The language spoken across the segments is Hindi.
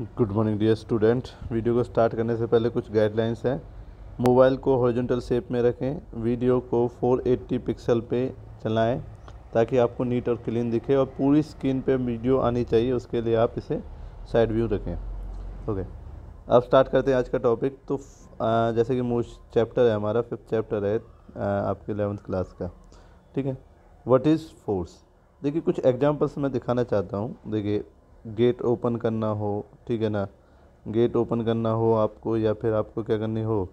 good morning dear student video को स्टार्ट करने से पहले कुछ गाइडलाइंस हैं मोबाइल को हॉरिजॉन्टल शेप में रखें वीडियो को 480 पिक्सल पे चलाएं ताकि आपको नीट और क्लीन दिखे और पूरी स्क्रीन पे वीडियो आनी चाहिए उसके लिए आप इसे साइड व्यू रखें ओके अब स्टार्ट करते हैं आज का टॉपिक तो आ, जैसे कि मोस्ट चैप्टर है हमारा फिफ्थ चैप्टर है आ, आपके एलेवंथ क्लास का ठीक है वट इज़ फोर्स देखिए कुछ एग्जाम्पल्स मैं दिखाना चाहता हूँ देखिए गेट ओपन करना हो ठीक है ना गेट ओपन करना हो आपको या फिर आपको क्या करनी हो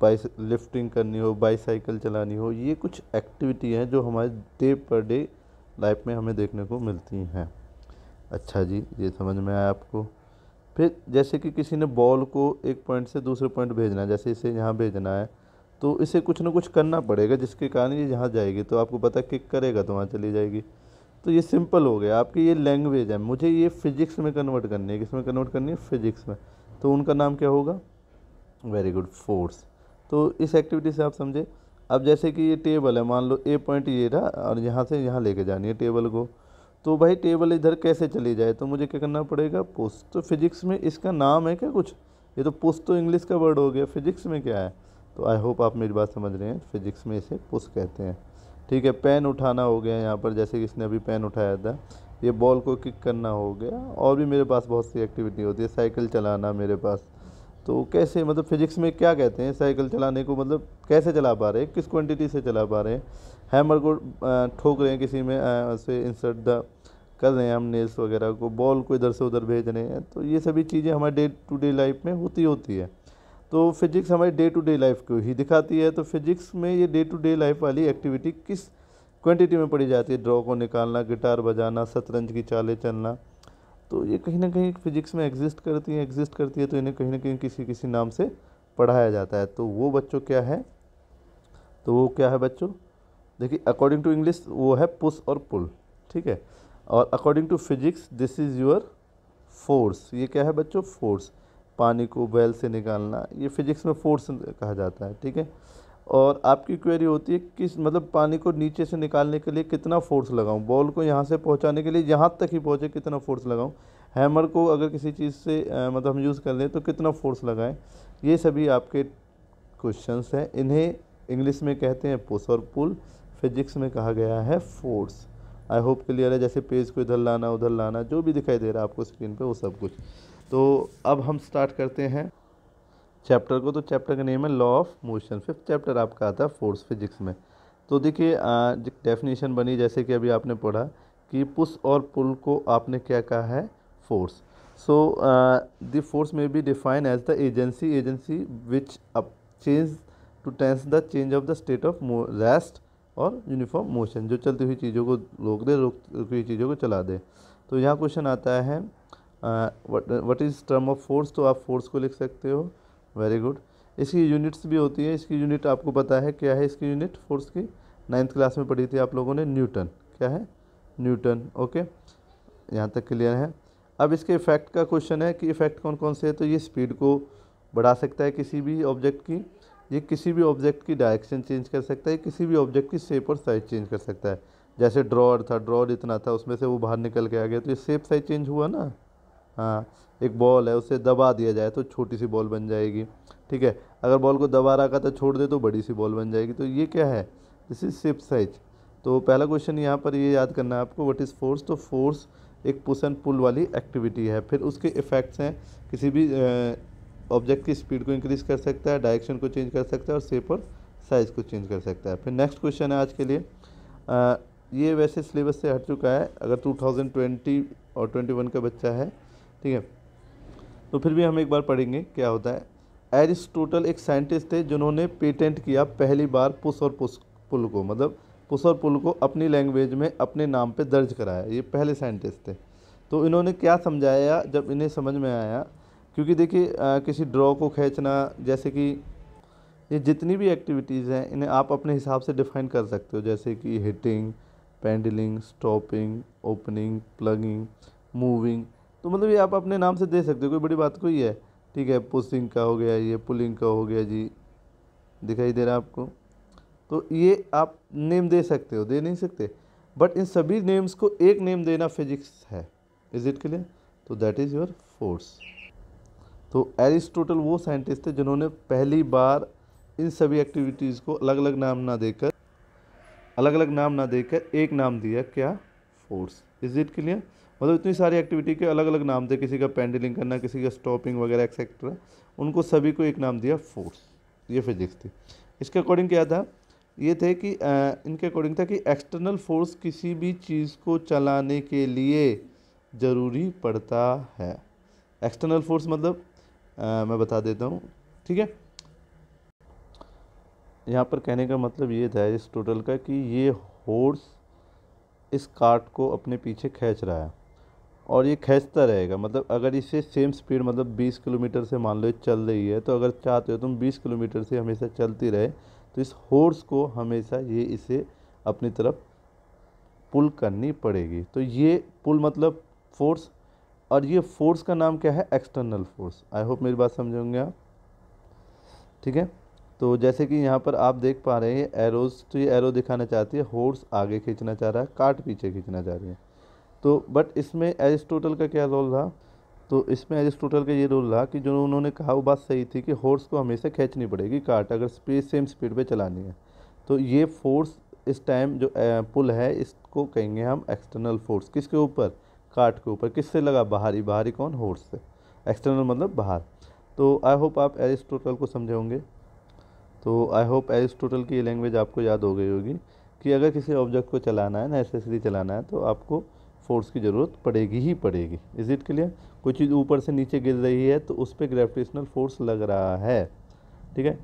बाई लिफ्टिंग करनी हो बाईसाइकिल चलानी हो ये कुछ एक्टिविटी हैं जो हमारे डे पर डे लाइफ में हमें देखने को मिलती हैं अच्छा जी ये समझ में आया आपको फिर जैसे कि किसी ने बॉल को एक पॉइंट से दूसरे पॉइंट भेजना है जैसे इसे यहाँ भेजना है तो इसे कुछ ना कुछ करना पड़ेगा जिसके कारण ये यहाँ जाएगी तो आपको पता किक करेगा तो वहाँ चली जाएगी तो ये सिंपल हो गया आपकी ये लैंग्वेज है मुझे ये फिजिक्स में कन्वर्ट करनी है किसमें कन्वर्ट करनी है फिजिक्स में तो उनका नाम क्या होगा वेरी गुड फोर्स तो इस एक्टिविटी से आप समझे अब जैसे कि ये टेबल है मान लो ए पॉइंट ये रहा और यहाँ से यहाँ लेके जानी है टेबल को तो भाई टेबल इधर कैसे चली जाए तो मुझे क्या करना पड़ेगा पुस्त तो फिजिक्स में इसका नाम है क्या कुछ ये तो पुश तो इंग्लिश का वर्ड हो गया फिजिक्स में क्या है तो आई होप आप मेरी बात समझ रहे हैं फिजिक्स में इसे पुश कहते हैं ठीक है पेन उठाना हो गया यहाँ पर जैसे कि इसने अभी पेन उठाया था ये बॉल को किक करना हो गया और भी मेरे पास बहुत सी एक्टिविटी होती है साइकिल चलाना मेरे पास तो कैसे मतलब फिजिक्स में क्या कहते हैं साइकिल चलाने को मतलब कैसे चला पा रहे हैं किस क्वांटिटी से चला पा रहे हैं हैमर को ठोक रहे हैं किसी में से इंसर्ट द कर रहे हैं हम नेल्स वगैरह को बॉल को इधर से उधर भेज रहे हैं तो ये सभी चीज़ें हमारे डे टू डे लाइफ में होती होती है तो फिजिक्स हमारी डे टू डे लाइफ को ही दिखाती है तो फिजिक्स में ये डे टू डे लाइफ वाली एक्टिविटी किस क्वांटिटी में पड़ी जाती है ड्रॉ को निकालना गिटार बजाना शतरंज की चालें चलना तो ये कहीं ना कहीं फिजिक्स में एग्जिस्ट करती है एग्जिस्ट करती है तो इन्हें कहीं ना कहीं किसी किसी नाम से पढ़ाया जाता है तो वो बच्चों क्या है तो वो क्या है बच्चों देखिए अकॉर्डिंग टू इंग्लिश वो है पुश और पुल ठीक है और according to physics this is your force ये क्या है बच्चों फोर्स पानी को बैल से निकालना ये फिजिक्स में फोर्स कहा जाता है ठीक है और आपकी क्वेरी होती है किस मतलब पानी को नीचे से निकालने के लिए कितना फोर्स लगाऊं बॉल को यहाँ से पहुँचाने के लिए यहाँ तक ही पहुँचे कितना फोर्स लगाऊं हैमर को अगर किसी चीज़ से आ, मतलब हम यूज़ कर लें तो कितना फोर्स लगाएं ये सभी आपके क्वेश्चंस हैं इन्हें इंग्लिश में कहते हैं पुस और पुल फिजिक्स में कहा गया है फोर्स आई होप क्लियर है जैसे पेज को इधर लाना उधर लाना जो भी दिखाई दे रहा है आपको स्क्रीन पर वो सब कुछ तो अब हम स्टार्ट करते हैं चैप्टर को तो चैप्टर का नेम है law of motion fifth chapter आपका आता है फोर्स फिजिक्स में तो देखिए डेफिनेशन बनी जैसे कि अभी आपने पढ़ा कि पुश और पुल को आपने क्या कहा है force so the force may be define as the agency agency which up change to tends the change of the state of rest और यूनिफॉर्म मोशन जो चलती हुई चीज़ों को रोक दे रोक हुई चीज़ों को चला दे तो यहाँ क्वेश्चन आता है what is term of force तो आप फोर्स को लिख सकते हो वेरी गुड इसकी यूनिट्स भी होती है इसकी यूनिट आपको पता है क्या है इसकी यूनिट फोर्स की नाइन्थ क्लास में पढ़ी थी आप लोगों ने न्यूटन क्या है न्यूटन ओके यहाँ तक क्लियर है अब इसके इफ़ेक्ट का क्वेश्चन है कि इफ़ेक्ट कौन कौन से है तो ये स्पीड को बढ़ा सकता है किसी भी ऑब्जेक्ट की ये किसी भी ऑब्जेक्ट की डायरेक्शन चेंज कर सकता है किसी भी ऑब्जेक्ट की शेप और साइज चेंज कर सकता है जैसे ड्रॉर था ड्रॉर इतना था उसमें से वो बाहर निकल के आ गया तो ये शेप साइज चेंज हुआ ना हाँ एक बॉल है उसे दबा दिया जाए तो छोटी सी बॉल बन जाएगी ठीक है अगर बॉल को दबा रखा था छोड़ दे तो बड़ी सी बॉल बन जाएगी तो ये क्या है दिस इज सिप साइज तो पहला क्वेश्चन यहाँ पर ये याद करना है आपको व्हाट इज़ फोर्स तो फोर्स एक पुश एंड पुल वाली एक्टिविटी है फिर उसके इफ़ेक्ट्स हैं किसी भी ऑब्जेक्ट की स्पीड को इंक्रीज़ कर सकता है डायरेक्शन को चेंज कर सकता है और सेप और साइज़ को चेंज कर सकता है फिर नेक्स्ट क्वेश्चन है आज के लिए आ, ये वैसे सिलेबस से हट चुका है अगर ट्वेंटी और वन का बच्चा है ठीक है तो फिर भी हम एक बार पढ़ेंगे क्या होता है एरिस्टोटल एक साइंटिस्ट थे जिन्होंने पेटेंट किया पहली बार पुस और पुस पुल को मतलब पुस और पुल को अपनी लैंग्वेज में अपने नाम पे दर्ज कराया ये पहले साइंटिस्ट थे तो इन्होंने क्या समझाया जब इन्हें समझ में आया क्योंकि देखिए किसी ड्रॉ को खींचना जैसे कि ये जितनी भी एक्टिविटीज़ हैं इन्हें आप अपने हिसाब से डिफाइन कर सकते हो जैसे कि hitting pedalling stopping opening plugging moving तो मतलब ये आप अपने नाम से दे सकते हो कोई बड़ी बात कोई है ठीक है पुसिंग का हो गया ये पुलिंग का हो गया जी दिखाई दे रहा है आपको तो ये आप नेम दे सकते हो दे नहीं सकते बट इन सभी नेम्स को एक नेम देना फिजिक्स है इज इट क्लियर तो दैट इज़ योर फोर्स तो एरिस्टोटल वो साइंटिस्ट थे जिन्होंने पहली बार इन सभी एक्टिविटीज़ को अलग अलग नाम ना देकर अलग अलग नाम ना देकर एक नाम दिया क्या फोर्स इज इट क्लियर मतलब इतनी सारी एक्टिविटी के अलग अलग नाम थे किसी का पेंडलिंग करना किसी का स्टॉपिंग वगैरह एक्सेट्रा उनको सभी को एक नाम दिया फोर्स ये फिजिक्स थी इसके अकॉर्डिंग क्या था ये थे कि इनके अकॉर्डिंग था कि एक्सटर्नल फोर्स किसी भी चीज़ को चलाने के लिए ज़रूरी पड़ता है एक्सटर्नल फोर्स मतलब आ, मैं बता देता हूँ ठीक है यहाँ पर कहने का मतलब ये था इस टोटल का कि ये हॉर्स इस कार्ट को अपने पीछे खींच रहा है और ये खींचता रहेगा मतलब अगर इसे सेम स्पीड मतलब 20 किलोमीटर से मान लो चल रही है तो अगर चाहते हो तुम 20 किलोमीटर से हमेशा चलती रहे तो इस हॉर्स को हमेशा ये इसे अपनी तरफ पुल करनी पड़ेगी तो ये पुल मतलब फोर्स और ये फोर्स का नाम क्या है एक्सटर्नल फोर्स आई होप मेरी बात समझोगे आप ठीक है तो जैसे कि यहाँ पर आप देख पा रहे हैं एरोज़ तो ये एरो दिखाना चाहती है हॉर्स आगे खींचना चाह रहा है काट पीछे खींचना चाह रही है तो बट इसमें एरिस्टोटल का क्या रोल रहा तो इसमें एरिस्टोटल का ये रोल रहा कि जो उन्होंने कहा वो बात सही थी कि हॉर्स को हमेशा खींचनी पड़ेगी काट अगर स्पीड सेम स्पीड पे चलानी है तो ये फोर्स इस टाइम जो पुल है इसको कहेंगे हम एक्सटर्नल फोर्स किसके ऊपर काट के ऊपर किससे लगा बाहरी बाहरी कौन हॉर्स से एक्सटर्नल मतलब बाहर तो आई होप आप एरिस्टोटल को समझे होंगे तो आई होप एरिस्टोटल की ये लैंग्वेज आपको याद हो गई होगी कि अगर किसी ऑब्जेक्ट को चलाना है नेसेसरी चलाना है तो आपको फ़ोर्स की ज़रूरत पड़ेगी ही पड़ेगी इज़ इट क्लियर कोई चीज़ ऊपर से नीचे गिर रही है तो उस पर ग्रेविटेशनल फ़ोर्स लग रहा है ठीक है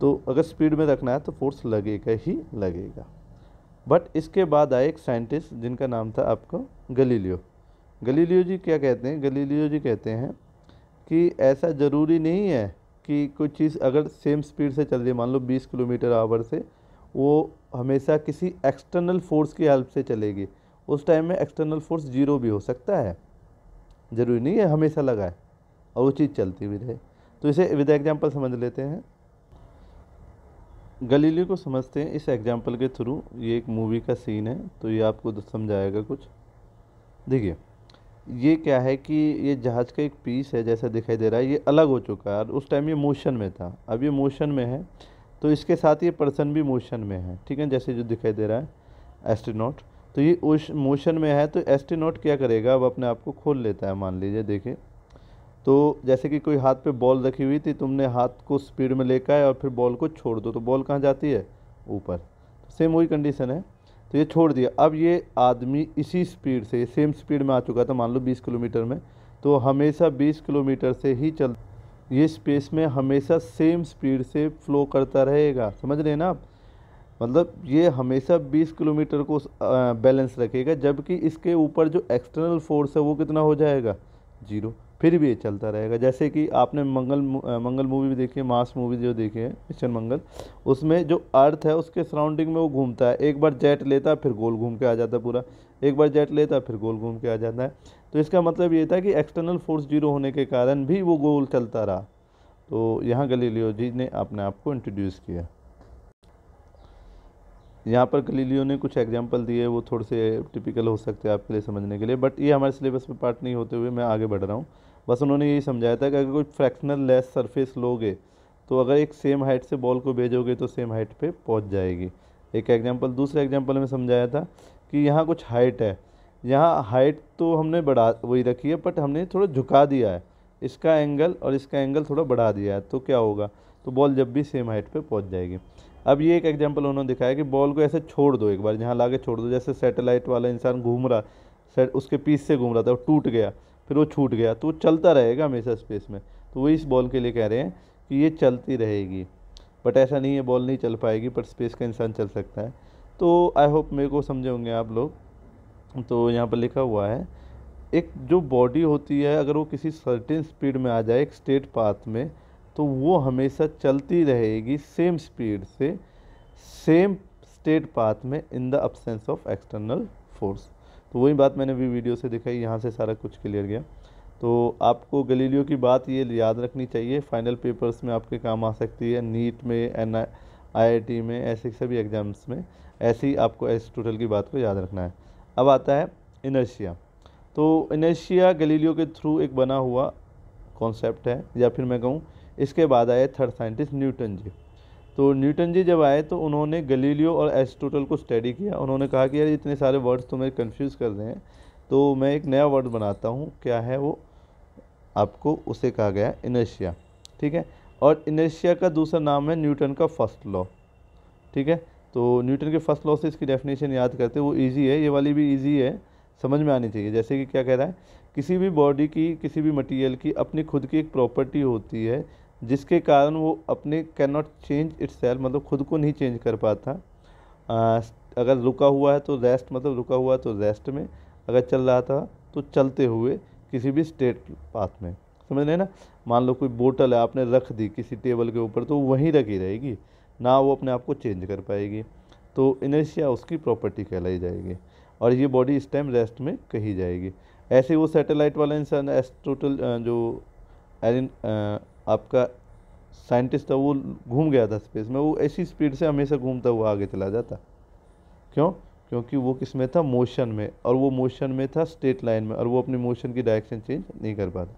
तो अगर स्पीड में रखना है तो फोर्स लगेगा ही लगेगा बट इसके बाद आए एक साइंटिस्ट जिनका नाम था आपको गलीलियो गलीलियो जी क्या कहते हैं गलीलियो जी कहते हैं कि ऐसा ज़रूरी नहीं है कि कोई चीज़ अगर सेम स्पीड से चल रही है मान लो 20 किलोमीटर आवर से वो हमेशा किसी एक्सटर्नल फोर्स की हेल्प से चलेगी उस टाइम में एक्सटर्नल फोर्स जीरो भी हो सकता है ज़रूरी नहीं है हमेशा लगाए और वो चीज़ चलती भी रहे तो इसे विद एग्जाम्पल समझ लेते हैं गलीलियों को समझते हैं इस एग्जाम्पल के थ्रू ये एक मूवी का सीन है तो ये आपको समझाएगा कुछ देखिए ये क्या है कि ये जहाज़ का एक पीस है जैसा दिखाई दे रहा है ये अलग हो चुका है और उस टाइम ये मोशन में था अब ये मोशन में है तो इसके साथ ये पर्सन भी मोशन में है ठीक है जैसे जो दिखाई दे रहा है एस्ट्रोनॉट तो ये उस मोशन में है तो एस्ट्रोनॉट क्या करेगा अब अपने आप को खोल लेता है मान लीजिए देखें तो जैसे कि कोई हाथ पे बॉल रखी हुई थी तुमने हाथ को स्पीड में लेकर आए और फिर बॉल को छोड़ दो तो बॉल कहाँ जाती है ऊपर तो सेम वही कंडीशन है तो ये छोड़ दिया अब ये आदमी इसी स्पीड से सेम स्पीड में आ चुका था मान लो बीस किलोमीटर में तो हमेशा बीस किलोमीटर से ही चल ये स्पेस में हमेशा सेम स्पीड से फ्लो करता रहेगा समझ रहे हैं ना आप मतलब ये हमेशा 20 किलोमीटर को बैलेंस रखेगा जबकि इसके ऊपर जो एक्सटर्नल फोर्स है वो कितना हो जाएगा जीरो फिर भी ये चलता रहेगा जैसे कि आपने मंगल मंगल मूवी भी देखी है मास मूवी जो देखी है मिशन मंगल उसमें जो अर्थ है उसके सराउंडिंग में वो घूमता है एक बार जेट लेता है फिर गोल घूम के आ जाता है पूरा एक बार जेट लेता है फिर गोल घूम के आ जाता है तो इसका मतलब ये था कि एक्सटर्नल फोर्स जीरो होने के कारण भी वो गोल चलता रहा तो यहाँ गलीलियो जी ने अपने आप को इंट्रोड्यूस किया यहाँ पर गलीलियो ने कुछ एग्जाम्पल दिए वो थोड़े से टिपिकल हो सकते हैं आपके लिए समझने के लिए बट ये हमारे सिलेबस में पार्ट नहीं होते हुए मैं आगे बढ़ रहा हूँ बस उन्होंने यही समझाया था कि अगर कोई फ्रैक्शनल लेस सरफेस लोगे तो अगर एक सेम हाइट से बॉल को भेजोगे तो सेम हाइट पे पहुंच जाएगी एक एग्जांपल दूसरे एग्जांपल में समझाया था कि यहाँ कुछ हाइट है यहाँ हाइट तो हमने बढ़ा वही रखी है बट हमने थोड़ा झुका दिया है इसका एंगल और इसका एंगल थोड़ा बढ़ा दिया है तो क्या होगा तो बॉल जब भी सेम हाइट पर पहुँच जाएगी अब ये एक एग्जाम्पल उन्होंने दिखाया कि बॉल को ऐसे छोड़ दो एक बार जहाँ ला छोड़ दो जैसे सेटेलाइट वाला इंसान घूम रहा सेट उसके पीस से घूम रहा था वो टूट गया फिर वो छूट गया तो वो चलता रहेगा हमेशा स्पेस में तो वो इस बॉल के लिए कह रहे हैं कि ये चलती रहेगी बट ऐसा नहीं है बॉल नहीं चल पाएगी पर स्पेस का इंसान चल सकता है तो आई होप मेरे को समझे होंगे आप लोग तो यहाँ पर लिखा हुआ है एक जो बॉडी होती है अगर वो किसी सर्टेन स्पीड में आ जाए एक स्टेट पाथ में तो वो हमेशा चलती रहेगी सेम स्पीड से सेम स्टेट पाथ में in the absence of external force तो वही बात मैंने भी वीडियो से दिखाई यहाँ से सारा कुछ क्लियर गया तो आपको गलीलियो की बात ये याद रखनी चाहिए फाइनल पेपर्स में आपके काम आ सकती है नीट में एन आई में ऐसे सभी एग्ज़ाम्स में ऐसी आपको टोटल की बात को याद रखना है अब आता है इनर्शिया तो इनर्शिया गलीलियो के थ्रू एक बना हुआ कॉन्सेप्ट है या फिर मैं कहूँ इसके बाद आए थर्ड साइंटिस्ट न्यूटन जी तो न्यूटन जी जब आए तो उन्होंने गलीलियो और एस्टोटल को स्टडी किया उन्होंने कहा कि यार इतने सारे वर्ड्स तो मेरे कन्फ्यूज़ कर रहे हैं तो मैं एक नया वर्ड बनाता हूँ क्या है वो आपको उसे कहा गया इनर्शिया ठीक है और इनर्शिया का दूसरा नाम है न्यूटन का फर्स्ट लॉ ठीक है तो न्यूटन के फर्स्ट लॉ से इसकी डेफिनेशन याद करते वो ईजी है ये वाली भी ईजी है समझ में आनी चाहिए जैसे कि क्या कह रहा है किसी भी बॉडी की किसी भी मटेरियल की अपनी खुद की एक प्रॉपर्टी होती है जिसके कारण वो अपने can not change itself मतलब खुद को नहीं चेंज कर पाता आ, अगर रुका हुआ है तो रेस्ट मतलब रुका हुआ है तो रेस्ट में अगर चल रहा था तो चलते हुए किसी भी स्टेट पाथ में समझ रहे ना मान लो कोई बोतल है आपने रख दी किसी टेबल के ऊपर तो वहीं रखी रहेगी ना वो अपने आप को चेंज कर पाएगी तो इनर्शिया उसकी प्रॉपर्टी कहलाई जाएगी और ये बॉडी इस टाइम रेस्ट में कही जाएगी ऐसे वो सैटेलाइट वाला इंसान एस्ट्रोटल जो एलिन आपका साइंटिस्ट था वो घूम गया था स्पेस में वो ऐसी स्पीड से हमेशा घूमता हुआ आगे चला जाता क्यों क्योंकि वो किस में था मोशन में और वो मोशन में था स्ट्रेट लाइन में और वो अपने मोशन की डायरेक्शन चेंज नहीं कर पाता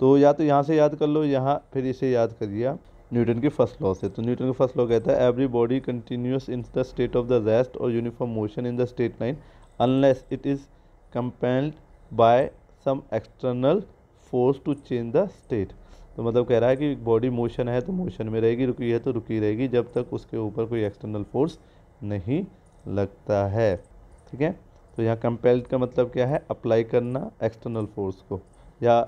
तो या तो यहाँ से याद कर लो यहाँ फिर इसे याद करिए न्यूटन के फर्स्ट लॉ से तो न्यूटन का फर्स्ट लॉ कहता है every body continues in the state of the rest और uniform motion in the straight line unless it is compelled by some external force to change the state तो मतलब कह रहा है कि बॉडी मोशन है तो मोशन में रहेगी रुकी है तो रुकी रहेगी जब तक उसके ऊपर कोई एक्सटर्नल फोर्स नहीं लगता है ठीक है तो यहाँ कंपेल्ड का मतलब क्या है अप्लाई करना एक्सटर्नल फोर्स को या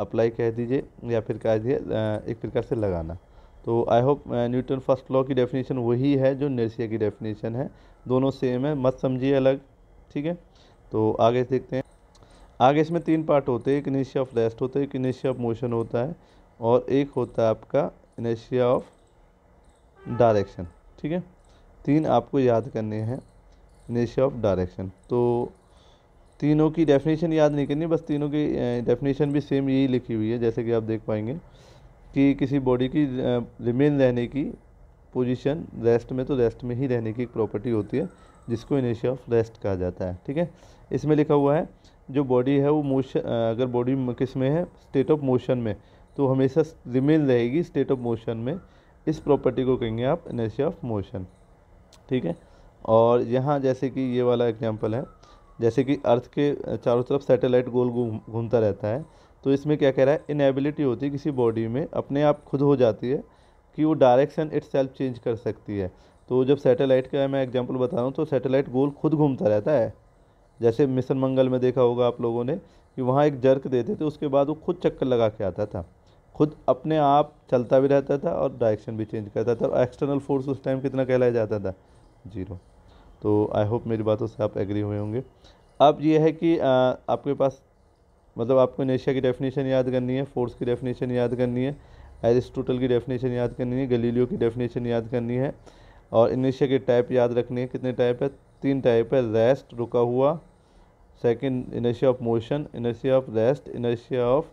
अप्लाई कह दीजिए या फिर कह दीजिए एक प्रकार से लगाना तो I hope Newton first law की डेफिनेशन वही है जो नर्सिया की डेफिनेशन है दोनों सेम है मत समझिए अलग ठीक है तो आगे देखते हैं आगे इसमें तीन पार्ट होते हैं एक इनिशिया ऑफ रेस्ट होता है एक इनिशिया ऑफ मोशन होता है और एक होता है आपका इनिशिया ऑफ डायरेक्शन ठीक है तीन आपको याद करने हैं इनिशिया ऑफ डायरेक्शन तो तीनों की डेफिनेशन याद नहीं करनी बस तीनों की डेफिनेशन भी सेम यही लिखी हुई है जैसे कि आप देख पाएंगे कि किसी बॉडी की रिमेन रहने की पोजीशन रेस्ट में तो रेस्ट में ही रहने की एक प्रॉपर्टी होती है जिसको इनिशिया ऑफ रेस्ट कहा जाता है ठीक है इसमें लिखा हुआ है जो बॉडी है वो मोशन अगर बॉडी किस में है स्टेट ऑफ मोशन में तो हमेशा रिमेन रहेगी स्टेट ऑफ मोशन में इस प्रॉपर्टी को कहेंगे आप इनर्शिया ऑफ मोशन ठीक है और यहाँ जैसे कि ये वाला एग्जाम्पल है जैसे कि अर्थ के चारों तरफ सैटेलाइट गोल घूमता रहता है तो इसमें क्या कह रहा है इनएबिलिटी होती है किसी बॉडी में अपने आप खुद हो जाती है कि वो डायरेक्शन इट सेल्फ चेंज कर सकती है तो जब सैटेलाइट का मैं एग्जांपल बता रहा हूँ तो सैटेलाइट गोल खुद घूमता रहता है जैसे मिशन मंगल में देखा होगा आप लोगों ने कि वहाँ एक जर्क देते थे उसके बाद वो खुद चक्कर लगा के आता था खुद अपने आप चलता भी रहता था और डायरेक्शन भी चेंज करता था और एक्सटर्नल फोर्स उस टाइम कितना कहलाया जाता था जीरो तो आई होप मेरी बातों से आप एग्री हुए होंगे अब ये है कि आ, आपके पास मतलब आपको नेशिया की डेफिनेशन याद करनी है फोर्स की डेफिनेशन याद करनी है एरिस्टोटल की डेफिनेशन याद करनी है गलीलियो की डेफिनेशन याद करनी है और इनिशिया के टाइप याद रखनी है कितने टाइप है तीन टाइप है रेस्ट रुका हुआ second inertia of motion inertia of rest inertia of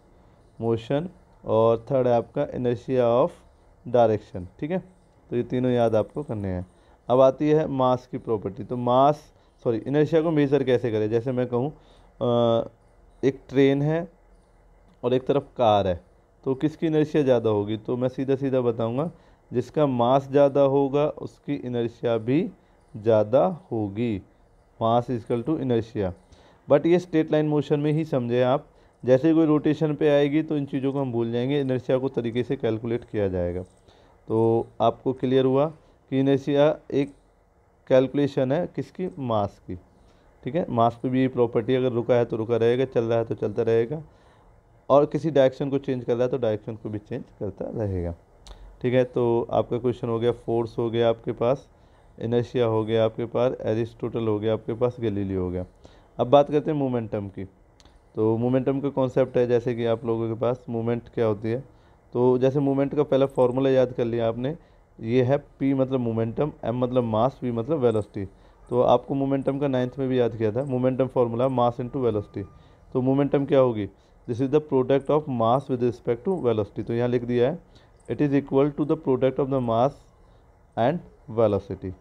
motion और थर्ड है आपका इनर्शिया ऑफ डायरेक्शन ठीक है तो ये तीनों याद आपको करने हैं अब आती है मास की प्रॉपर्टी तो मास सॉरी इनर्शिया को मेज़र कैसे करें जैसे मैं कहूँ एक ट्रेन है और एक तरफ कार है तो किसकी इनर्शिया ज़्यादा होगी तो मैं सीधा सीधा बताऊँगा जिसका मास ज़्यादा होगा उसकी इनर्शिया भी ज़्यादा होगी mass is equal to inertia but ये स्ट्रेट लाइन मोशन में ही समझें आप जैसे कोई रोटेशन पे आएगी तो इन चीज़ों को हम भूल जाएंगे इनर्शिया को तरीके से कैलकुलेट किया जाएगा तो आपको क्लियर हुआ कि इनर्शिया एक कैलकुलेशन है किसकी मास की ठीक है मास पे भी ये प्रॉपर्टी अगर रुका है तो रुका रहेगा चल रहा है तो चलता रहेगा और किसी डायरेक्शन को चेंज कर रहा है तो डायरेक्शन को भी चेंज करता रहेगा ठीक है तो आपका क्वेश्चन हो गया फोर्स हो गया आपके पास इनर्शिया हो गया आपके पास एरिस्टोटल हो गया आपके पास गलीली हो गया अब बात करते हैं मोमेंटम की तो मोमेंटम का कॉन्सेप्ट है जैसे कि आप लोगों के पास मोमेंट क्या होती है तो जैसे मोमेंट का पहला फार्मूला याद कर लिया आपने ये है पी मतलब मोमेंटम एम मतलब मास वी मतलब वेलोसिटी तो आपको मोमेंटम का नाइन्थ में भी याद किया था momentum formula mass into velocity तो मोमेंटम क्या होगी this is the product of mass with respect to velocity तो यहाँ लिख दिया है it is equal to the product of the mass and velocity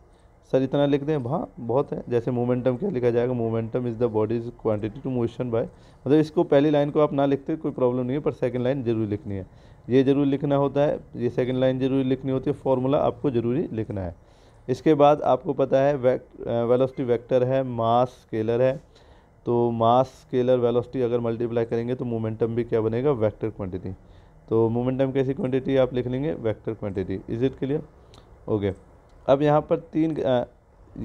sir इतना लिख दें हाँ बहुत है जैसे मोमेंटम क्या लिखा जाएगा momentum is the body's quantity to motion by मतलब इसको पहली लाइन को आप ना लिखते कोई प्रॉब्लम नहीं है पर सेकंड लाइन जरूर लिखनी है ये जरूर लिखना होता है ये सेकंड लाइन जरूरी लिखनी होती है फॉर्मूला आपको ज़रूरी लिखना है इसके बाद आपको पता है वेलोसिटी वैक्टर है मास स्केलर है तो मास स्केलर वेलोसिटी अगर मल्टीप्लाई करेंगे तो मोमेंटम भी क्या बनेगा वैक्टर क्वान्टिटी तो मोमेंटम कैसी क्वान्टिटी आप लिख लेंगे vector quantity is it clear okay अब यहाँ पर तीन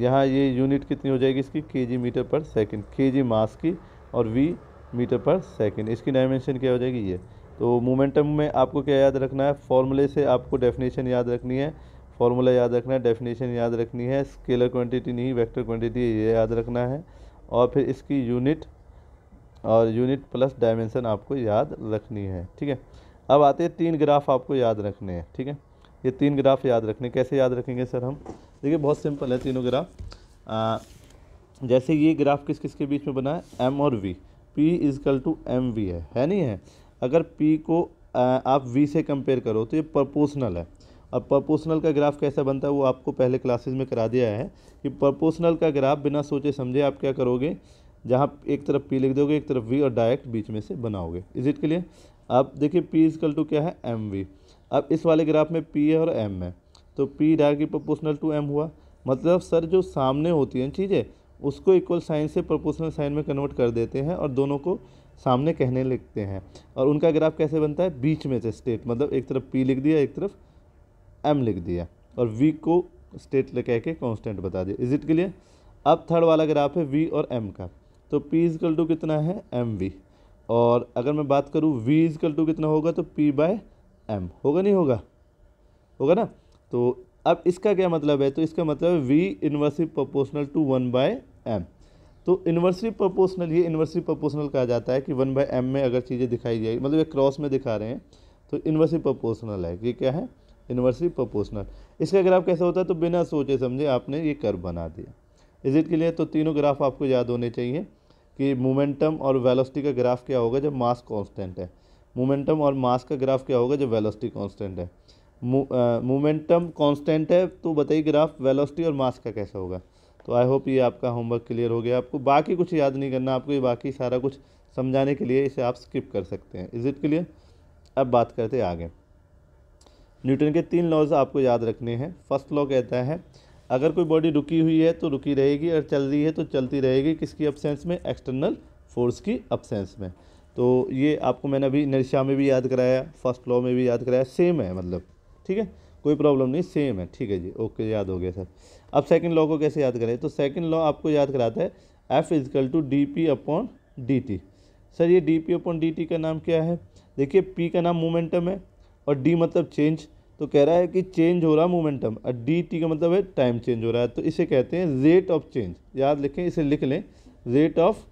यहाँ ये यूनिट कितनी हो जाएगी इसकी के जी मीटर पर सेकेंड के जी मास की और वी मीटर पर सेकेंड इसकी डायमेंशन क्या हो जाएगी ये तो मोमेंटम में आपको क्या याद रखना है फॉर्मूले से आपको डेफिनेशन याद रखनी है फॉर्मूला याद रखना है डेफिनेशन याद रखनी है स्केलर क्वांटिटी नहीं वेक्टर क्वांटिटी ये याद रखना है और फिर इसकी यूनिट और यूनिट प्लस डायमेंशन आपको याद रखनी है ठीक है अब आते हैं तीन ग्राफ आपको याद रखने हैं ठीक है ये तीन ग्राफ याद रखने कैसे याद रखेंगे सर हम देखिए बहुत सिंपल है तीनों ग्राफ जैसे ये ग्राफ किस किस के बीच में बना है एम और V P is equal to M V है है नहीं है अगर पी को आ, आप वी से कंपेयर करो तो ये प्रपोर्सनल है अब प्रपोर्सनल का ग्राफ कैसा बनता है वो आपको पहले क्लासेज में करा दिया है कि प्रपोर्सनल का ग्राफ बिना सोचे समझे आप क्या करोगे जहाँ एक तरफ पी लिख दोगे एक तरफ वी और डायरेक्ट बीच में से बनाओगे इज इट क्लियर अब देखिए पी इजकल टू क्या है एम वी अब इस वाले ग्राफ में पी है और एम है तो P directly proportional to M हुआ मतलब सर जो सामने होती हैं चीज़ें उसको इक्वल साइन से प्रोपोर्शनल साइन में कन्वर्ट कर देते हैं और दोनों को सामने कहने लिखते हैं और उनका ग्राफ कैसे बनता है बीच में से स्टेट मतलब एक तरफ पी लिख दिया एक तरफ एम लिख दिया और वी को स्टेट ले कह के कॉन्स्टेंट बता दिया इज इट के लिए अब थर्ड वाला ग्राफ है वी और एम का तो पी इजकल टू कितना है एम वी और अगर मैं बात करूँ वी इजकल टू कितना होगा तो पी बाय एम होगा नहीं होगा होगा ना तो अब इसका क्या मतलब है तो इसका मतलब है V inversely proportional to one by M तो इनवर्सिव प्रोपोर्शनल ये इनवर्सिव प्रोपोर्शनल कहा जाता है कि वन बाय एम में अगर चीज़ें दिखाई जाए मतलब ये क्रॉस में दिखा रहे हैं तो इनवर्सिव प्रोपोर्शनल है ये क्या है इनवर्सिव प्रोपोर्शनल इसका ग्राफ कैसा होता है तो बिना सोचे समझे आपने ये कर्व बना दिया इज इट क्लियर तो तीनों ग्राफ आपको याद होने चाहिए कि मोमेंटम और वेलोसिटी का ग्राफ क्या होगा जब मास कांस्टेंट है मोमेंटम और मास का ग्राफ क्या होगा जब वेलोसिटी कांस्टेंट है मोमेंटम कांस्टेंट है तो बताइए ग्राफ वेलोसिटी और मास का कैसा होगा तो आई होप ये आपका होमवर्क क्लियर हो गया आपको बाकी कुछ याद नहीं करना आपको ये बाकी सारा कुछ समझाने के लिए इसे आप स्किप कर सकते हैं इज़ इट क्लियर अब बात करते हैं आगे न्यूटन के तीन लॉज आपको याद रखने हैं फर्स्ट लॉ कहता है अगर कोई बॉडी रुकी हुई है तो रुकी रहेगी और चल रही है तो चलती रहेगी किसकी अपसेंस में एक्सटर्नल फोर्स की अपसेंस में तो ये आपको मैंने अभी नरिशा में भी याद कराया फर्स्ट लॉ में भी याद कराया सेम है मतलब ठीक है कोई प्रॉब्लम नहीं सेम है ठीक है जी ओके याद हो गया सर अब सेकंड लॉ को कैसे याद करें तो सेकंड लॉ आपको याद कराता है F is equal to D P upon D T sir ये D P upon D T का नाम क्या है देखिए पी का नाम मोमेंटम है और डी मतलब चेंज तो कह रहा है कि चेंज हो रहा मोमेंटम और डी टी का मतलब है टाइम चेंज हो रहा है तो इसे कहते हैं रेट ऑफ चेंज याद लिखें इसे लिख लें रेट ऑफ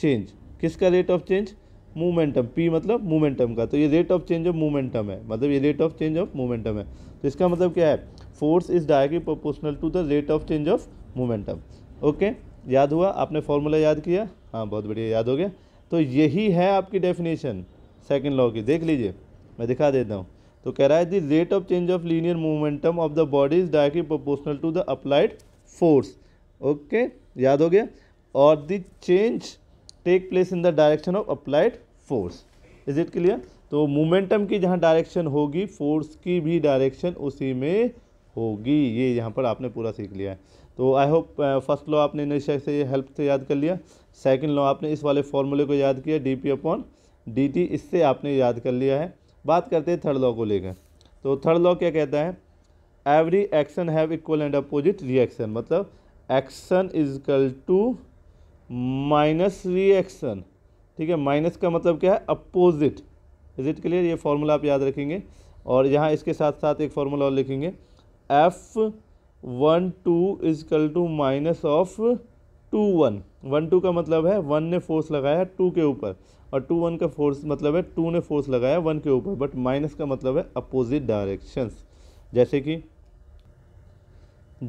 चेंज किसका rate of change momentum P मतलब मोमेंटम का तो ये rate of change of momentum है मतलब ये rate of change of momentum है तो इसका मतलब क्या है force is directly proportional to the rate of change of momentum okay याद हुआ आपने फॉर्मूला याद किया हाँ बहुत बढ़िया याद हो गया तो यही है आपकी डेफिनेशन सेकेंड लॉ की देख लीजिए मैं दिखा देता हूँ तो कह रहा है the rate of change of linear momentum of the body is directly proportional to the applied force okay याद हो गया और the change take place in the direction of applied force is it clear तो मोमेंटम की जहाँ डायरेक्शन होगी फोर्स की भी डायरेक्शन उसी में होगी ये यहाँ पर आपने पूरा सीख लिया है तो आई होप फर्स्ट लॉ आपने निश्चय से हेल्प से याद कर लिया सेकंड लॉ आपने इस वाले फॉर्मूले को याद किया D P upon D T इससे आपने याद कर लिया है बात करते हैं थर्ड लॉ को लेकर तो थर्ड लॉ क्या कहता है every action have equal and opposite reaction मतलब action equal to minus reaction ठीक है माइनस का मतलब क्या है अपोजिट इज इट क्लियर ये फार्मूला आप याद रखेंगे और यहाँ इसके साथ साथ एक फार्मूला और लिखेंगे F one two is equal to minus of two one one two का मतलब है वन ने फोर्स लगाया टू के ऊपर और टू वन का फोर्स मतलब है टू ने फोर्स लगाया वन के ऊपर बट माइनस का मतलब है अपोजिट डायरेक्शंस जैसे कि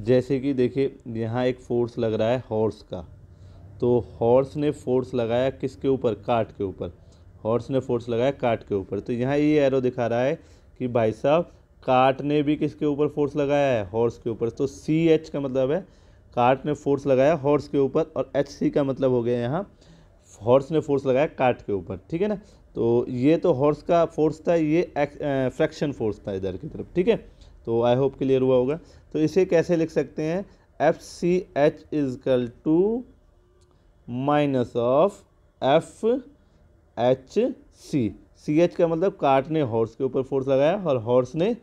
जैसे कि देखिए यहाँ एक फोर्स लग रहा है हॉर्स का तो हॉर्स ने फोर्स लगाया किसके ऊपर काट के ऊपर हॉर्स ने फोर्स लगाया काट के ऊपर तो यहाँ ये एरो दिखा रहा है कि भाई साहब काट ने भी किसके ऊपर फोर्स लगाया है हॉर्स के ऊपर तो सी एच का मतलब है काट ने फोर्स लगाया हॉर्स के ऊपर और एच सी का मतलब हो गया यहाँ हॉर्स ने फोर्स लगाया काट के ऊपर ठीक है ना तो ये तो हॉर्स का फोर्स था ये फ्रैक्शन फोर्स था इधर की तरफ ठीक है तो आई होप क्लियर हुआ होगा तो इसे कैसे लिख सकते हैं F C H is equal to minus of F H C C H का मतलब काट ने हॉर्स के ऊपर फोर्स लगाया और हॉर्स ने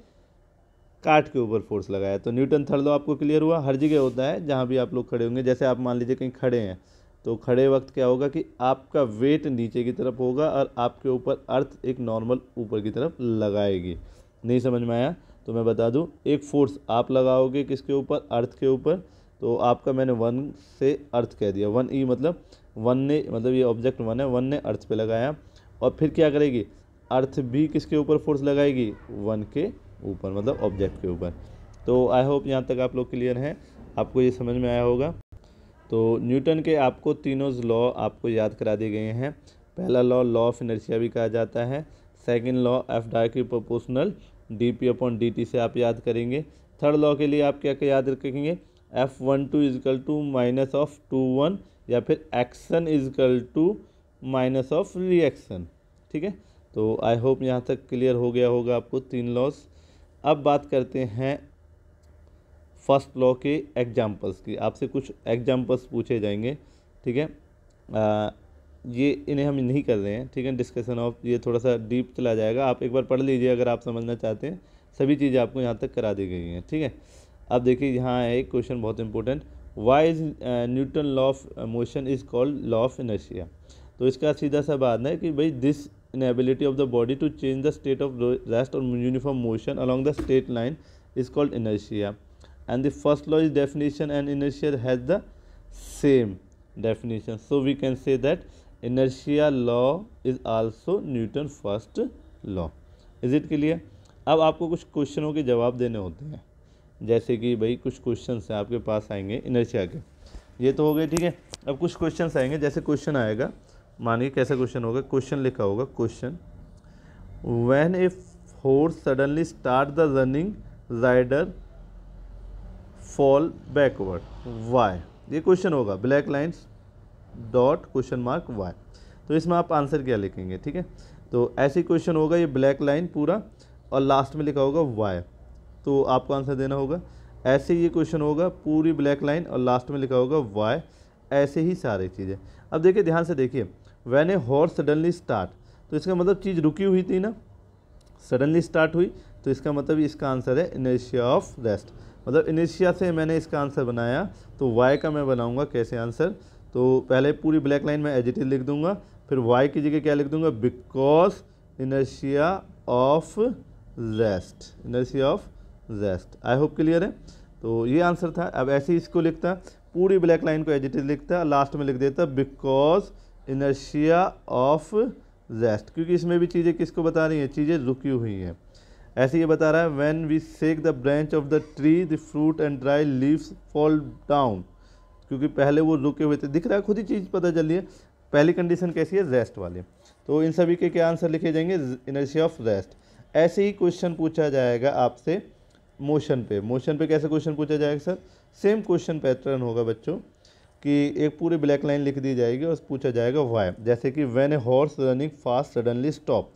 काट के ऊपर फोर्स लगाया तो न्यूटन थर्ड लॉ आपको क्लियर हुआ हर जगह होता है जहाँ भी आप लोग खड़े होंगे जैसे आप मान लीजिए कहीं खड़े हैं तो खड़े वक्त क्या होगा कि आपका वेट नीचे की तरफ होगा और आपके ऊपर अर्थ एक नॉर्मल ऊपर की तरफ लगाएगी नहीं समझ में आया तो मैं बता दूं एक फोर्स आप लगाओगे किसके ऊपर अर्थ के ऊपर तो आपका मैंने वन से अर्थ कह दिया वन ई मतलब वन ने मतलब ये ऑब्जेक्ट वन है वन ने अर्थ पे लगाया और फिर क्या करेगी अर्थ भी किसके ऊपर फोर्स लगाएगी वन के ऊपर मतलब ऑब्जेक्ट के ऊपर तो आई होप यहाँ तक आप लोग क्लियर हैं आपको ये समझ में आया होगा तो न्यूटन के आपको तीनों लॉ आपको याद करा दिए गए हैं पहला लॉ लॉ ऑफ इनर्शिया भी कहा जाता है second law F directly proportional D P upon D T से आप याद करेंगे थर्ड लॉ के लिए आप क्या क्या याद रखेंगे F one two is equal to minus of two one या फिर action equal to minus of reaction ठीक है तो आई होप यहाँ तक क्लियर हो गया होगा आपको तीन लॉस अब बात करते हैं फर्स्ट लॉ के एग्जांपल्स की आपसे कुछ एग्जांपल्स पूछे जाएंगे ठीक है ये इन्हें हम नहीं कर रहे हैं ठीक है डिस्कशन ऑफ ये थोड़ा सा डीप चला जाएगा आप एक बार पढ़ लीजिए अगर आप समझना चाहते हैं सभी चीज़ें आपको यहाँ तक करा दी गई हैं ठीक है अब देखिए यहाँ है एक क्वेश्चन बहुत important why is Newton law of motion is called law of inertia तो इसका सीधा सा बात है कि भाई this inability of the body to change the state of rest और uniform motion along the straight line is called inertia and the first law is definition and inertia has the same definition so we can say that inertia law is also Newton first law is it clear अब आपको कुछ क्वेश्चनों के जवाब देने होते हैं जैसे कि भाई कुछ क्वेश्चन हैं आपके पास आएंगे इनर्शिया के ये तो हो गए ठीक है अब कुछ क्वेश्चन आएंगे जैसे क्वेश्चन आएगा मानिए कैसा क्वेश्चन होगा क्वेश्चन लिखा होगा question when a force suddenly start the running rider fall backward why ये क्वेश्चन होगा black lines dot question mark why तो इसमें आप आंसर क्या लिखेंगे ठीक है तो ऐसे क्वेश्चन होगा ये ब्लैक लाइन पूरा और लास्ट में लिखा होगा वाई तो आपको आंसर देना होगा ऐसे ये क्वेश्चन होगा पूरी ब्लैक लाइन और लास्ट में लिखा होगा वाई ऐसे ही सारी चीज़ें अब देखिए ध्यान से देखिए when a horse suddenly start तो इसका मतलब चीज़ रुकी हुई थी ना सडनली स्टार्ट हुई तो इसका मतलब इसका आंसर है इनर्शिया ऑफ रेस्ट मतलब इनर्शिया से मैंने इसका आंसर बनाया तो वाई का मैं बनाऊंगा कैसे आंसर तो पहले पूरी ब्लैक लाइन में एजिटिव लिख दूंगा फिर वाई की जगह क्या लिख दूंगा because inertia of rest inertia of rest I hope clear है तो ये आंसर था अब ऐसे ही इसको लिखता पूरी ब्लैक लाइन को एजिटिव लिखता लास्ट में लिख देता बिकॉज इनर्शिया ऑफ जेस्ट क्योंकि इसमें भी चीज़ें किसको बता रही हैं चीज़ें रुकी हुई हैं ऐसे ये बता रहा है when we shake the branch of the tree the fruit and dry leaves fall down क्योंकि पहले वो रुके हुए थे दिख रहा है खुद ही चीज़ पता चल रही है पहली कंडीशन कैसी है रेस्ट वाली तो इन सभी के क्या आंसर लिखे जाएंगे इनर्शिया ऑफ रेस्ट ऐसे ही क्वेश्चन पूछा जाएगा आपसे मोशन पे मोशन पे कैसे क्वेश्चन पूछा जाएगा सर सेम क्वेश्चन पैटर्न होगा बच्चों कि एक पूरी ब्लैक लाइन लिख दी जाएगी और पूछा जाएगा वाई जैसे कि when a horse running fast suddenly stop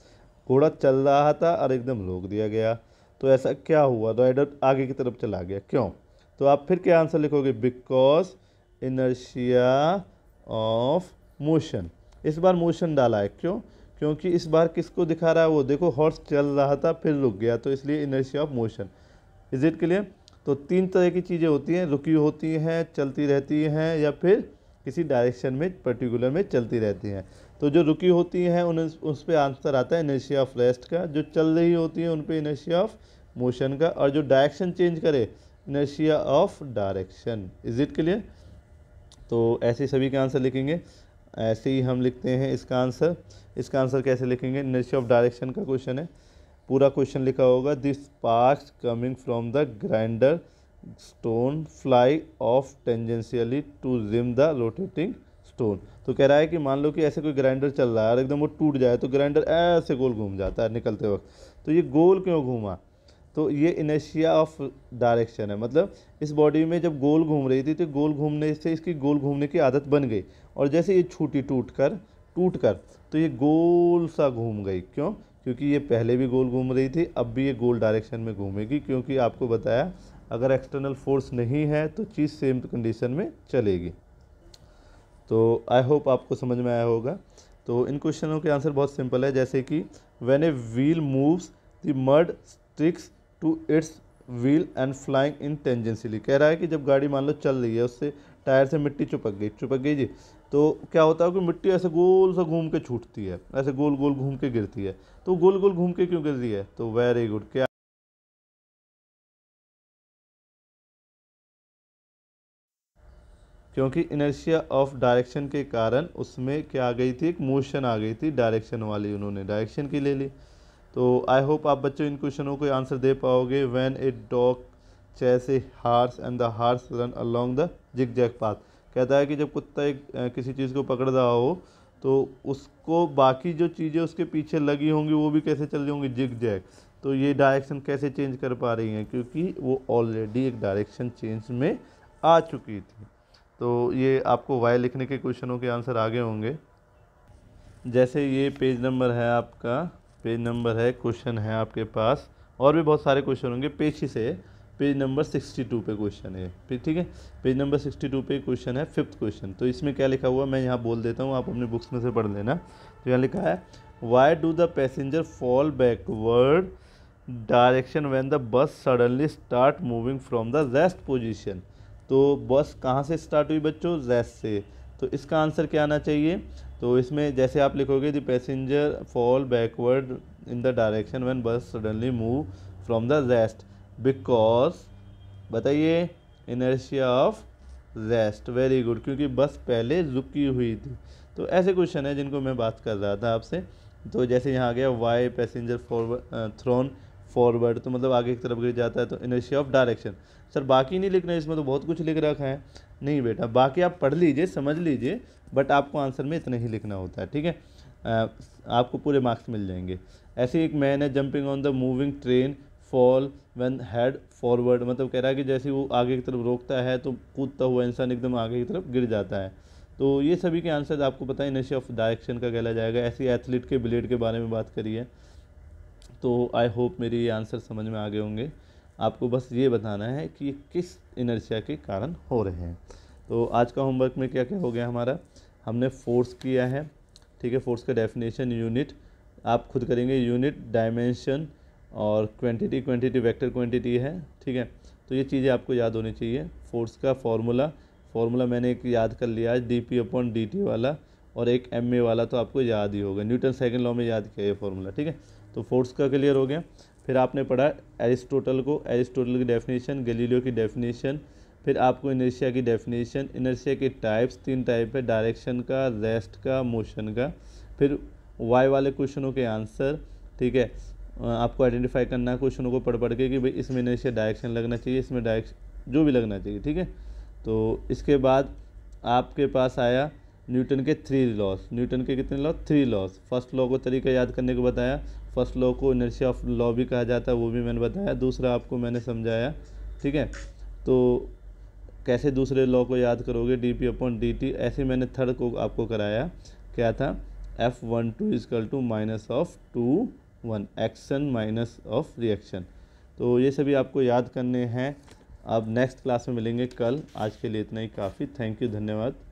घोड़ा चल रहा था और एकदम रोक दिया गया तो ऐसा क्या हुआ राइडर तो आगे की तरफ चला गया क्यों तो आप फिर क्या आंसर लिखोगे बिकॉज इनर्शिया ऑफ मोशन इस बार मोशन डाला है क्यों क्योंकि इस बार किसको दिखा रहा है वो देखो हॉर्स चल रहा था फिर रुक गया तो इसलिए inertia of motion is it clear तो तीन तरह की चीज़ें होती हैं रुकी होती हैं चलती रहती हैं या फिर किसी डायरेक्शन में पर्टिकुलर में चलती रहती हैं तो जो रुकी होती हैं उन उस पर आंसर आता है इनर्शिया ऑफ रेस्ट का जो चल रही होती हैं उन पर इनर्शिया ऑफ मोशन का और जो डायरेक्शन चेंज करे inertia of direction is it clear तो ऐसे सभी के आंसर लिखेंगे ऐसे ही हम लिखते हैं इसका आंसर इसका आंसर कैसे लिखेंगे इनर्शिया ऑफ डायरेक्शन का क्वेश्चन है पूरा क्वेश्चन लिखा होगा this sparks coming from the grinder stone fly off tangentially to जिम द रोटेटिंग स्टोन तो कह रहा है कि मान लो कि ऐसे कोई ग्राइंडर चल रहा है और एकदम वो टूट जाए तो ग्राइंडर ऐसे गोल घूम जाता है निकलते वक्त तो ये गोल क्यों घूमा तो ये इनेशिया ऑफ डायरेक्शन है मतलब इस बॉडी में जब गोल घूम रही थी तो गोल घूमने से इसकी गोल घूमने की आदत बन गई और जैसे ये छूटी टूट कर टूट कर तो ये गोल सा घूम गई क्यों क्योंकि ये पहले भी गोल घूम रही थी अब भी ये गोल डायरेक्शन में घूमेगी क्योंकि आपको बताया अगर एक्सटर्नल फोर्स नहीं है तो चीज़ सेम कंडीशन में चलेगी तो आई होप आपको समझ में आया होगा तो इन क्वेश्चनों के आंसर बहुत सिंपल है जैसे कि when a wheel moves the mud sticks to its wheel and flying in tangentially कह रहा है कि जब गाड़ी मान लो चल रही है उससे टायर से मिट्टी चुपक गई चुपक गई जी तो क्या होता है कि मिट्टी ऐसे गोल सा घूम के छूटती है ऐसे गोल गोल घूम के गिरती है तो गोल गोल घूम के क्यों गिरती है तो वेरी गुड क्या क्योंकि इनर्शिया ऑफ डायरेक्शन के कारण उसमें क्या आ गई थी एक मोशन आ गई थी डायरेक्शन वाली उन्होंने डायरेक्शन की ले ली तो आई होप आप बच्चों इन क्वेश्चनों को आंसर दे पाओगे when a dog chases horse and the horse run along the zigzag path कहता है कि जब कुत्ता एक किसी चीज़ को पकड़ रहा हो तो उसको बाकी जो चीज़ें उसके पीछे लगी होंगी वो भी कैसे चल रही होंगी जिग जैग तो ये डायरेक्शन कैसे चेंज कर पा रही हैं क्योंकि वो ऑलरेडी एक डायरेक्शन चेंज में आ चुकी थी तो ये आपको वाई लिखने के क्वेश्चनों के आंसर आगे होंगे जैसे ये पेज नंबर है आपका पेज नंबर है क्वेश्चन है आपके पास और भी बहुत सारे क्वेश्चन होंगे पेज से पेज नंबर सिक्सटी टू पे क्वेश्चन है ठीक है पेज नंबर सिक्सटी टू पे क्वेश्चन है फिफ्थ क्वेश्चन तो इसमें क्या लिखा हुआ मैं यहाँ बोल देता हूँ आप अपने बुक्स में से पढ़ लेना तो यहाँ लिखा है why do the passenger fall backward direction when the bus suddenly start moving from the rest position तो बस कहाँ से स्टार्ट हुई बच्चों रेस्ट से तो इसका आंसर क्या आना चाहिए तो इसमें जैसे आप लिखोगे the passenger fall backward in the direction when bus suddenly move from the rest because बताइए inertia of rest very good क्योंकि बस पहले रुकी हुई थी तो ऐसे क्वेश्चन है जिनको मैं बात कर रहा था आपसे तो जैसे यहाँ आ गया why passenger forward thrown forward तो मतलब आगे की तरफ गिर जाता है तो इनर्शिया ऑफ डायरेक्शन सर बाकी नहीं लिखना इसमें तो बहुत कुछ लिख रखा है नहीं बेटा बाकी आप पढ़ लीजिए समझ लीजिए बट आपको आंसर में इतना ही लिखना होता है ठीक है आपको पूरे मार्क्स मिल जाएंगे ऐसे एक मैन है jumping on the moving train fall on head forward मतलब कह रहा है कि जैसे वो आगे की तरफ रोकता है तो कूदता हुआ इंसान एकदम आगे की तरफ गिर जाता है तो ये सभी के आंसर आपको पता है इनर्शिया ऑफ डायरेक्शन का कहला जाएगा ऐसे एथलीट के ब्लेड के बारे में बात करी है तो आई होप मेरे ये आंसर समझ में आ गए होंगे आपको बस ये बताना है कि ये किस इनर्शिया के कारण हो रहे हैं तो आज का होमवर्क में क्या क्या हो गया हमारा हमने फोर्स किया है ठीक है फोर्स का डेफिनेशन यूनिट आप खुद करेंगे यूनिट डायमेंशन और क्वांटिटी क्वांटिटी वेक्टर क्वांटिटी है ठीक है तो ये चीज़ें आपको याद होनी चाहिए फोर्स का फार्मूला फार्मूला मैंने एक याद कर लिया है D P upon D T वाला और एक एम ए वाला तो आपको याद ही होगा न्यूटन सेकेंड लॉ में याद किया ये फार्मूला ठीक है तो फोर्स का क्लियर हो गया फिर आपने पढ़ा एरिस्टोटल को एरिस्टोटल की डेफिनेशन गलीलियो की डेफिनेशन फिर आपको इनर्शिया की डेफिनेशन इनर्शिया के टाइप्स तीन टाइप है डायरेक्शन का रेस्ट का मोशन का फिर वाई वाले क्वेश्चनों के आंसर ठीक है आपको आइडेंटिफाई करना है क्वेश्चनों को पढ़ पढ़ के कि भाई इसमें इसे डायरेक्शन लगना चाहिए इसमें डायरेक्शन जो भी लगना चाहिए ठीक है तो इसके बाद आपके पास आया न्यूटन के थ्री लॉस न्यूटन के कितने law three laws first law को तरीका याद करने को बताया फर्स्ट लॉ को इनर्शिया ऑफ लॉ भी कहा जाता है वो भी मैंने बताया दूसरा आपको मैंने समझाया ठीक है तो कैसे दूसरे लॉ को याद करोगे D P upon D T ऐसे मैंने थर्ड को आपको कराया क्या था F one two is equal to minus of two one action minus of reaction तो ये सभी आपको याद करने हैं आप नेक्स्ट क्लास में मिलेंगे कल आज के लिए इतना ही काफ़ी थैंक यू धन्यवाद